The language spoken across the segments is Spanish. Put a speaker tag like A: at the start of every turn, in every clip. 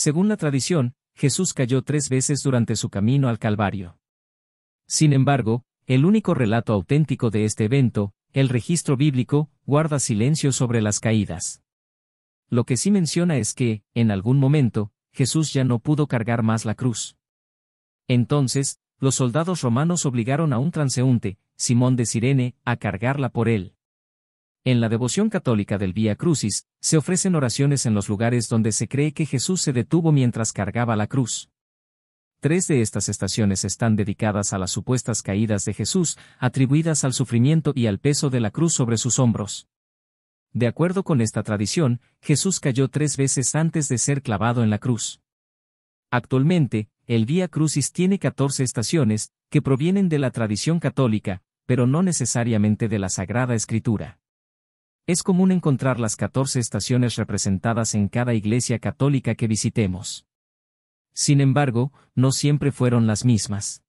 A: Según la tradición, Jesús cayó tres veces durante su camino al Calvario. Sin embargo, el único relato auténtico de este evento, el registro bíblico, guarda silencio sobre las caídas. Lo que sí menciona es que, en algún momento, Jesús ya no pudo cargar más la cruz. Entonces, los soldados romanos obligaron a un transeúnte, Simón de Sirene, a cargarla por él. En la devoción católica del Vía Crucis, se ofrecen oraciones en los lugares donde se cree que Jesús se detuvo mientras cargaba la cruz. Tres de estas estaciones están dedicadas a las supuestas caídas de Jesús, atribuidas al sufrimiento y al peso de la cruz sobre sus hombros. De acuerdo con esta tradición, Jesús cayó tres veces antes de ser clavado en la cruz. Actualmente, el Vía Crucis tiene 14 estaciones, que provienen de la tradición católica, pero no necesariamente de la Sagrada Escritura. Es común encontrar las 14 estaciones representadas en cada iglesia católica que visitemos. Sin embargo, no siempre fueron las mismas.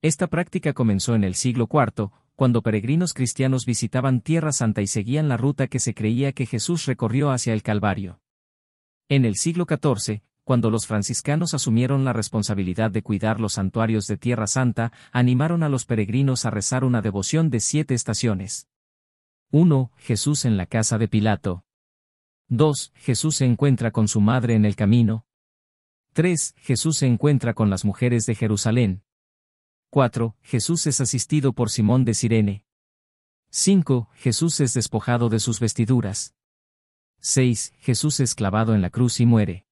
A: Esta práctica comenzó en el siglo IV, cuando peregrinos cristianos visitaban Tierra Santa y seguían la ruta que se creía que Jesús recorrió hacia el Calvario. En el siglo XIV, cuando los franciscanos asumieron la responsabilidad de cuidar los santuarios de Tierra Santa, animaron a los peregrinos a rezar una devoción de siete estaciones. 1. Jesús en la casa de Pilato. 2. Jesús se encuentra con su madre en el camino. 3. Jesús se encuentra con las mujeres de Jerusalén. 4. Jesús es asistido por Simón de Sirene. 5. Jesús es despojado de sus vestiduras. 6. Jesús es clavado en la cruz y muere.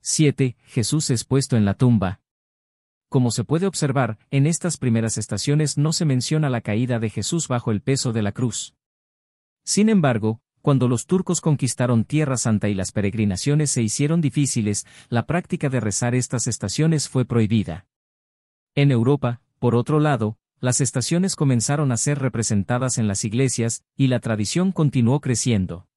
A: 7. Jesús es puesto en la tumba. Como se puede observar, en estas primeras estaciones no se menciona la caída de Jesús bajo el peso de la cruz. Sin embargo, cuando los turcos conquistaron Tierra Santa y las peregrinaciones se hicieron difíciles, la práctica de rezar estas estaciones fue prohibida. En Europa, por otro lado, las estaciones comenzaron a ser representadas en las iglesias, y la tradición continuó creciendo.